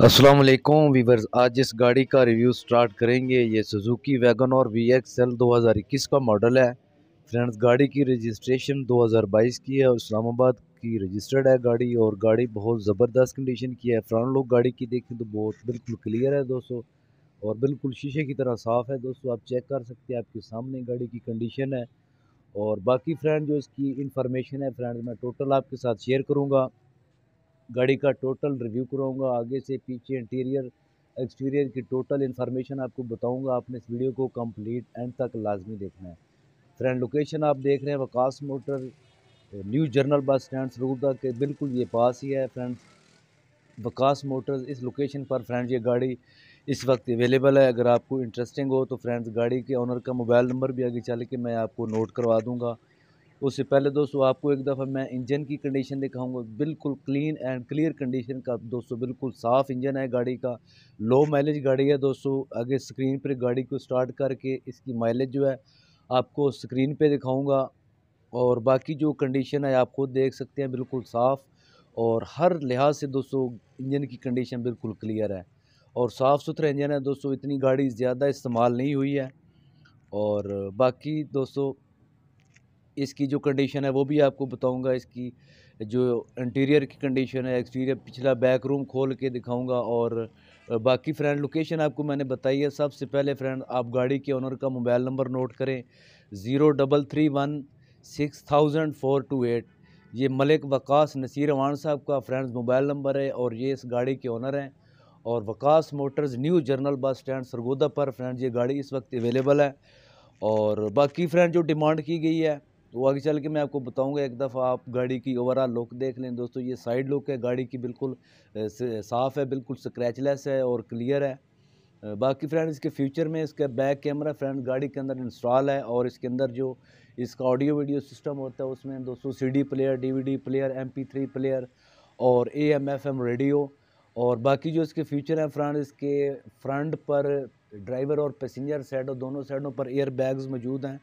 अस्सलाम वालेकुम वीवर्स आज इस गाड़ी का रिव्यू स्टार्ट करेंगे ये Suzuki wagon R V X L दो हज़ार इक्कीस का मॉडल है फ्रेंड्स गाड़ी की रजिस्ट्रेशन 2022 की है और इस्लामाबाद की रजिस्टर्ड है गाड़ी और गाड़ी बहुत ज़बरदस्त कंडीशन की है फ्रंट लुक गाड़ी की देखें तो बहुत बिल्कुल क्लियर है दोस्तों और बिल्कुल शीशे की तरह साफ़ है दोस्तों आप चेक कर सकते हैं आपके सामने गाड़ी की कंडीशन है और बाकी फ्रेंड जो इसकी इन्फॉर्मेशन है फ्रेंड मैं टोटल आपके साथ शेयर करूँगा गाड़ी का टोटल रिव्यू कराऊंगा आगे से पीछे इंटीरियर एक्सटीरियर की टोटल इन्फॉर्मेशन आपको बताऊंगा आपने इस वीडियो को कंप्लीट एंड तक लाजमी देखना है फ्रेंड लोकेशन आप देख रहे हैं Waqas motor new general bus stand Sargodha के बिल्कुल ये पास ही है फ्रेंड वकास मोटर्स इस लोकेशन पर फ्रेंड ये गाड़ी इस वक्त अवेलेबल है अगर आपको इंटरेस्टिंग हो तो फ्रेंड्स गाड़ी के ऑनर का मोबाइल नंबर भी आगे चल के मैं आपको नोट करवा दूँगा उससे पहले दोस्तों आपको एक दफ़ा मैं इंजन की कंडीशन दिखाऊंगा बिल्कुल क्लीन एंड क्लियर कंडीशन का दोस्तों बिल्कुल साफ़ इंजन है गाड़ी का लो माइलेज गाड़ी है दोस्तों आगे स्क्रीन पर गाड़ी को स्टार्ट करके इसकी माइलेज जो है आपको स्क्रीन पर दिखाऊँगा और बाकी जो कंडीशन है आप खुद देख सकते हैं बिल्कुल साफ़ और हर लिहाज से दोस्तों इंजन की कंडीशन बिल्कुल क्लियर है और साफ़ सुथरा इंजन है दोस्तों इतनी गाड़ी ज़्यादा इस्तेमाल नहीं हुई है और बाकी दोस्तों इसकी जो कंडीशन है वो भी आपको बताऊंगा इसकी जो इंटीरियर की कंडीशन है एक्सटीरियर पिछला बैक रूम खोल के दिखाऊंगा और बाकी फ्रेंड लोकेशन आपको मैंने बताई है सबसे पहले फ्रेंड आप गाड़ी के ओनर का मोबाइल नंबर नोट करें zero double three one six thousand four two eight ये मलिक वकास नसीर अवान साहब का फ्रेंड्स मोबाइल नंबर है और ये इस गाड़ी के ऑनर हैं और Waqas motors new general bus stand Sargodha पर फ्रेंड ये गाड़ी इस वक्त अवेलेबल है और बाकी फ्रेंड जो डिमांड की गई है तो आगे चल के मैं आपको बताऊंगा एक दफ़ा आप गाड़ी की ओवरऑल लुक देख लें दोस्तों ये साइड लुक है गाड़ी की बिल्कुल साफ़ है बिल्कुल स्क्रैचलेस है और क्लियर है बाकी फ्रेंड इसके फ्यूचर में इसका बैक कैमरा फ्रेंड गाड़ी के अंदर इंस्टॉल है और इसके अंदर जो इसका ऑडियो वीडियो सिस्टम होता है उसमें दोस्तों C player D player M player और एम रेडियो और बाकी जो इसके फ्यूचर हैं फ्रेंड इसके फ्रंट पर ड्राइवर और पैसेंजर साइडों दोनों साइडों पर एयर बैग्स मौजूद हैं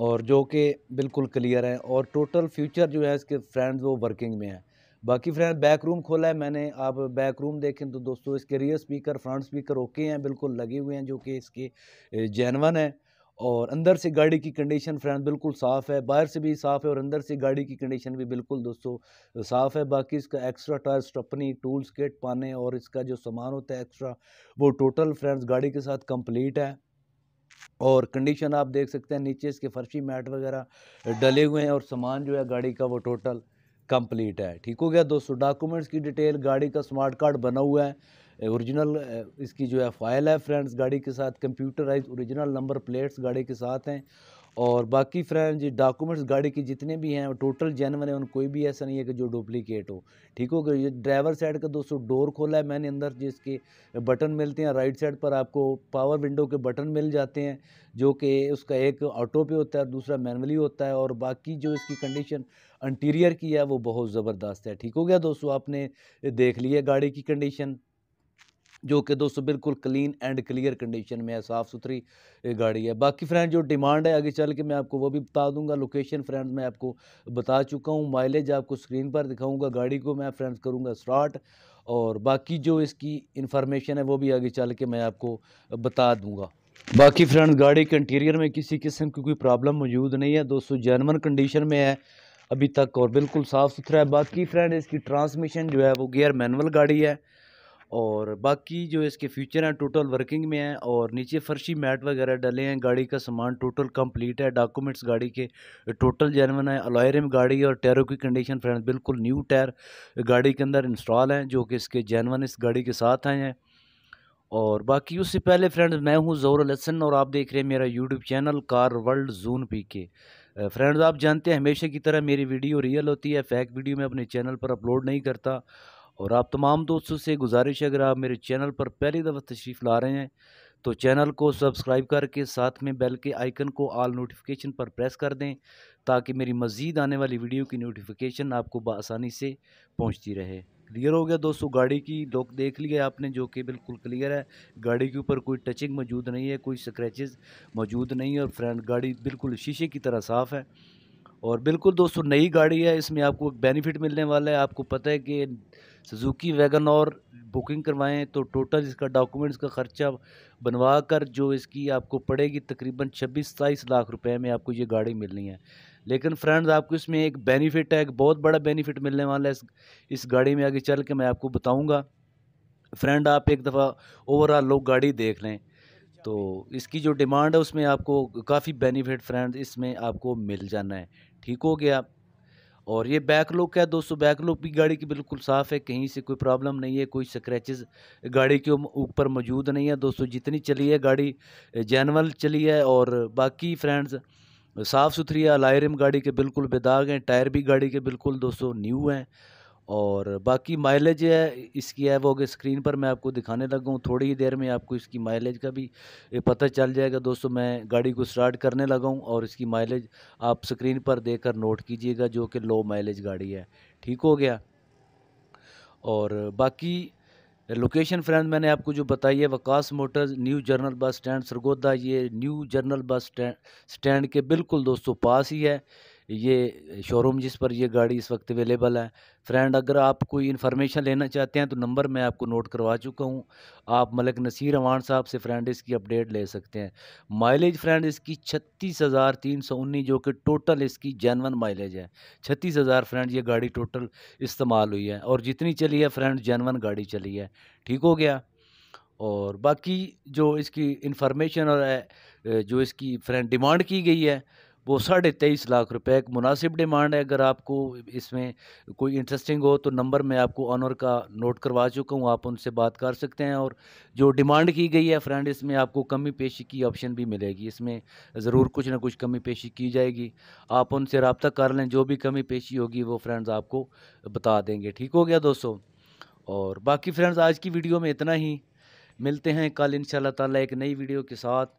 और जो कि बिल्कुल क्लियर है और टोटल फ्यूचर जो है इसके फ्रेंड्स वो वर्किंग में है बाकी फ्रेंड बैक रूम खोला है मैंने आप बैक रूम देखें तो दोस्तों इसके rear speaker front speaker okay हैं बिल्कुल लगे हुए हैं जो कि इसके जैनवन है और अंदर से गाड़ी की कंडीशन फ्रेंड बिल्कुल साफ़ है बाहर से भी साफ़ है और अंदर से गाड़ी की कंडीशन भी बिल्कुल दोस्तों साफ़ है बाकी इसका extra tyre stepney tools kit पाने और इसका जो सामान होता है एक्स्ट्रा वो टोटल फ्रेंड्स गाड़ी के साथ कंप्लीट है और कंडीशन आप देख सकते हैं नीचे इसके फर्शी मैट वगैरह डले हुए हैं और सामान जो है गाड़ी का वो टोटल कंप्लीट है ठीक हो गया दोस्तों डॉक्यूमेंट्स की डिटेल गाड़ी का स्मार्ट कार्ड बना हुआ है ओरिजिनल इसकी जो है फाइल है फ्रेंड्स गाड़ी के साथ कंप्यूटराइज ओरिजिनल नंबर प्लेट्स गाड़ी के साथ हैं और बाकी फ्रेंड जी डॉक्यूमेंट्स गाड़ी के जितने भी हैं टोटल जेनवन है उन कोई भी ऐसा नहीं है कि जो डुप्लीकेट हो ठीक हो गया ये ड्राइवर साइड का दोस्तों डोर खोला है मैंने अंदर जिसके बटन मिलते हैं राइट साइड पर आपको पावर विंडो के बटन मिल जाते हैं जो कि उसका एक ऑटो पे होता है दूसरा मैनुअली होता है और बाकी जो इसकी कंडीशन इंटीरियर की है वो बहुत ज़बरदस्त है ठीक हो गया दोस्तों आपने देख लिया गाड़ी की कंडीशन जो कि दोस्तों बिल्कुल क्लीन एंड क्लियर कंडीशन में है साफ़ सुथरी गाड़ी है बाकी फ्रेंड जो डिमांड है आगे चल के मैं आपको वो भी बता दूंगा लोकेशन फ्रेंड मैं आपको बता चुका हूँ माइलेज आपको स्क्रीन पर दिखाऊँगा गाड़ी को मैं फ्रेंड्स करूँगा स्टार्ट और बाकी जो इसकी इन्फॉर्मेशन है वो भी आगे चल के मैं आपको बता दूँगा बाकी फ्रेंड गाड़ी के इंटीरियर में किसी किस्म की कोई प्रॉब्लम मौजूद नहीं है दोस्तों जैनवन कंडीशन में है अभी तक और बिल्कुल साफ़ सुथरा है बाकी फ्रेंड इसकी ट्रांसमिशन जो है वो गियर मैनुअल गाड़ी है और बाकी जो इसके फीचर हैं टोटल वर्किंग में हैं और नीचे फर्शी मैट वगैरह डले हैं गाड़ी का सामान टोटल कंप्लीट है डॉक्यूमेंट्स गाड़ी के टोटल जैनवन है अलॉयरम गाड़ी और टायरों की कंडीशन फ्रेंड बिल्कुल न्यू टायर गाड़ी के अंदर इंस्टॉल हैं जो कि इसके जैनवन इस गाड़ी के साथ आए हैं और बाकी उससे पहले फ्रेंड्स मैं हूँ ज़ोर लसन और आप देख रहे हैं मेरा YouTube channel car world June P K friends आप जानते हैं हमेशा की तरह मेरी वीडियो रियल होती है फैक वीडियो मैं अपने चैनल पर अपलोड नहीं करता और आप तमाम दोस्तों से गुजारिश है अगर आप मेरे चैनल पर पहली दफ़ा तशरीफ़ ला रहे हैं तो चैनल को सब्सक्राइब करके साथ में बेल के आइकन को आल नोटिफिकेशन पर प्रेस कर दें ताकि मेरी मज़ीद आने वाली वीडियो की नोटिफिकेशन आपको बसानी से पहुँचती रहे क्लियर हो गया दोस्तों गाड़ी की लुक देख लिया आपने जो कि बिल्कुल क्लियर है गाड़ी के ऊपर कोई टचिंग मौजूद नहीं है कोई स्क्रैचेस मौजूद नहीं है और फ्रंट गाड़ी बिल्कुल शीशे की तरह साफ़ है और बिल्कुल दोस्तों नई गाड़ी है इसमें आपको एक बेनिफिट मिलने वाला है आपको पता है कि सुजुकी वैगन और बुकिंग करवाएं तो टोटल इसका डॉक्यूमेंट्स का ख़र्चा बनवा कर जो इसकी आपको पड़ेगी तकरीबन छब्बीस सताईस लाख रुपए में आपको ये गाड़ी मिलनी है लेकिन फ्रेंड्स आपको इसमें एक बेनिफिट है एक बहुत बड़ा बेनिफिट मिलने वाला है इस, इस गाड़ी में आगे चल के मैं आपको बताऊँगा फ्रेंड आप एक दफ़ा ओवरऑल लोग गाड़ी देख लें तो इसकी जो डिमांड है उसमें आपको काफ़ी बेनिफिट फ्रेंड इसमें आपको मिल जाना है ठीक हो गया और ये लुक है दोस्तों लुक भी गाड़ी की बिल्कुल साफ़ है कहीं से कोई प्रॉब्लम नहीं है कोई स्क्रैचेस गाड़ी के ऊपर मौजूद नहीं है दोस्तों जितनी चली है गाड़ी जैनवल चली है और बाकी फ्रेंड्स साफ़ सुथरी है अलायरम गाड़ी के बिल्कुल बेदाग हैं टायर भी गाड़ी के बिल्कुल दोस्तों न्यू हैं और बाकी माइलेज है इसकी है वो अगर स्क्रीन पर मैं आपको दिखाने लगा हूँ थोड़ी ही देर में आपको इसकी माइलेज का भी पता चल जाएगा दोस्तों मैं गाड़ी को स्टार्ट करने लगा हूँ और इसकी माइलेज आप स्क्रीन पर देखकर नोट कीजिएगा जो कि लो माइलेज गाड़ी है ठीक हो गया और बाकी लोकेशन फ्रेंड मैंने आपको जो बताई है Waqas motors new general bus stand Sargodha ये न्यू जर्नल बस स्टैंड के बिल्कुल दोस्तों पास ही है ये शोरूम जिस पर ये गाड़ी इस वक्त अवेलेबल है फ्रेंड अगर आप कोई इन्फॉर्मेशन लेना चाहते हैं तो नंबर मैं आपको नोट करवा चुका हूँ आप मलिक नसीर अवान साहब से फ्रेंड इसकी अपडेट ले सकते हैं माइलेज फ्रेंड इसकी छत्तीस हज़ार तीन सौ उन्नीस जो कि टोटल इसकी जैनवन माइलेज है छत्तीस हज़ार फ्रेंड ये गाड़ी टोटल इस्तेमाल हुई है और जितनी चली है फ्रेंड जैनवन गाड़ी चली है ठीक हो गया और बाकी जो इसकी इन्फॉर्मेशन और जो इसकी फ्रेंड डिमांड की गई है वो साढ़े तेईस लाख रुपए एक मुनासिब डिमांड है अगर आपको इसमें कोई इंटरेस्टिंग हो तो नंबर मैं आपको ऑनर का नोट करवा चुका हूँ आप उनसे बात कर सकते हैं और जो डिमांड की गई है फ्रेंड इसमें आपको कमी पेशी की ऑप्शन भी मिलेगी इसमें ज़रूर कुछ ना कुछ कमी पेशी की जाएगी आप उनसे रबता कर लें जो भी कमी पेशी होगी वो फ्रेंड्स आपको बता देंगे ठीक हो गया दोस्तों और बाकी फ्रेंड्स आज की वीडियो में इतना ही मिलते हैं कल इन शाला एक नई वीडियो के साथ